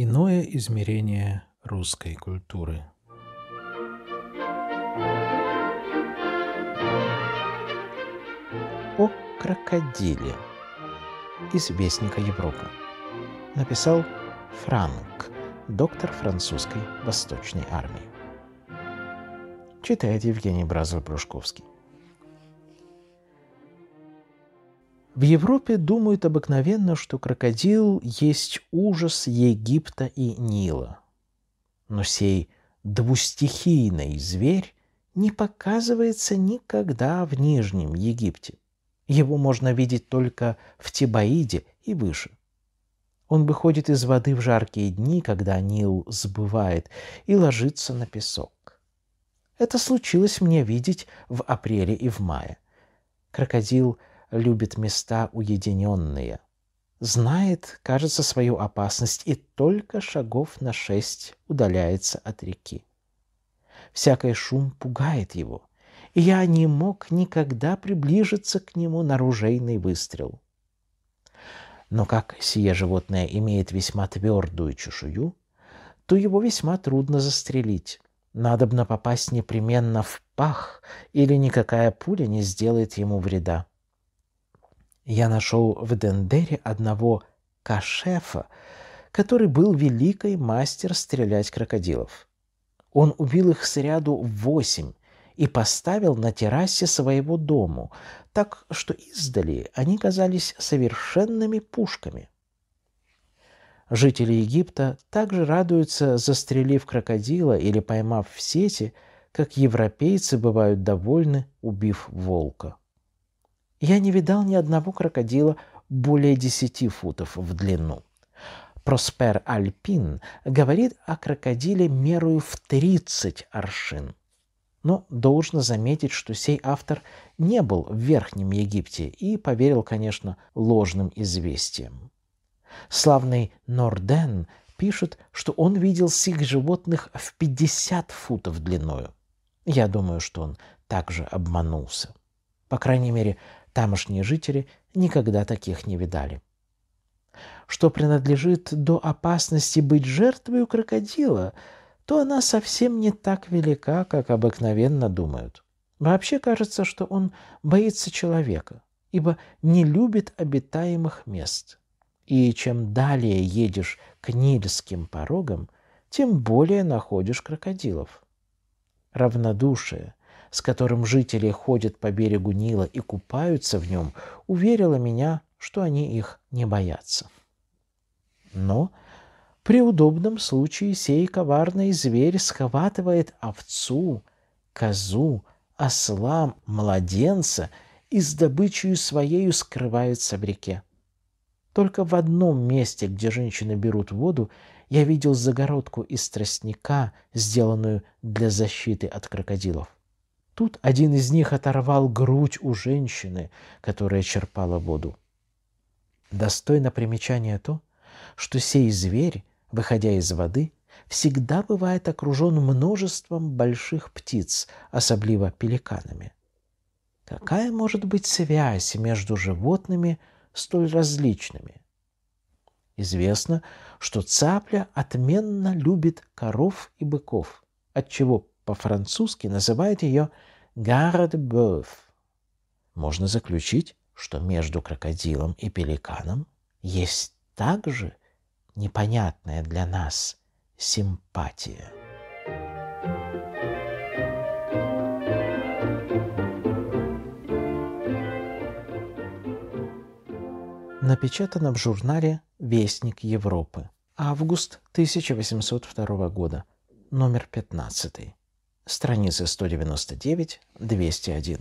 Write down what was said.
Иное измерение русской культуры. О крокодиле из Вестника Европы написал Франк, доктор французской восточной армии. Читает Евгений бразов Брушковский. В Европе думают обыкновенно, что крокодил есть ужас Египта и Нила. Но сей двустихийный зверь не показывается никогда в Нижнем Египте. Его можно видеть только в Тибаиде и выше. Он выходит из воды в жаркие дни, когда Нил сбывает, и ложится на песок. Это случилось мне видеть в апреле и в мае. Крокодил любит места уединенные. Знает, кажется, свою опасность и только шагов на шесть удаляется от реки. Всякий шум пугает его, и я не мог никогда приближиться к нему на ружейный выстрел. Но как сие животное имеет весьма твердую чешую, то его весьма трудно застрелить. Надобно попасть непременно в пах, или никакая пуля не сделает ему вреда. Я нашел в Дендере одного кашефа, который был великий мастер стрелять крокодилов. Он убил их сряду восемь и поставил на террасе своего дому, так что издали они казались совершенными пушками. Жители Египта также радуются, застрелив крокодила или поймав в сети, как европейцы бывают довольны, убив волка. Я не видал ни одного крокодила более 10 футов в длину. Проспер Альпин говорит о крокодиле мерою в 30 аршин. Но должно заметить, что сей автор не был в Верхнем Египте и поверил, конечно, ложным известиям. Славный Норден пишет, что он видел сих животных в 50 футов длиною. Я думаю, что он также обманулся. По крайней мере, Тамошние жители никогда таких не видали. Что принадлежит до опасности быть жертвой у крокодила, то она совсем не так велика, как обыкновенно думают. Вообще кажется, что он боится человека, ибо не любит обитаемых мест. И чем далее едешь к нильским порогам, тем более находишь крокодилов. Равнодушие, с которым жители ходят по берегу Нила и купаются в нем, уверила меня, что они их не боятся. Но при удобном случае сей коварный зверь схватывает овцу, козу, осла, младенца и с добычей своею скрывается в реке. Только в одном месте, где женщины берут воду, я видел загородку из тростника, сделанную для защиты от крокодилов. Тут один из них оторвал грудь у женщины, которая черпала воду. Достойно примечания то, что сей зверь, выходя из воды, всегда бывает окружен множеством больших птиц, особливо пеликанами. Какая может быть связь между животными столь различными? Известно, что цапля отменно любит коров и быков, отчего по-французски называет ее «garde-boeuf». Можно заключить, что между крокодилом и пеликаном есть также непонятная для нас симпатия. Напечатано в журнале «Вестник Европы», август 1802 года, номер 15 страницы 199-201.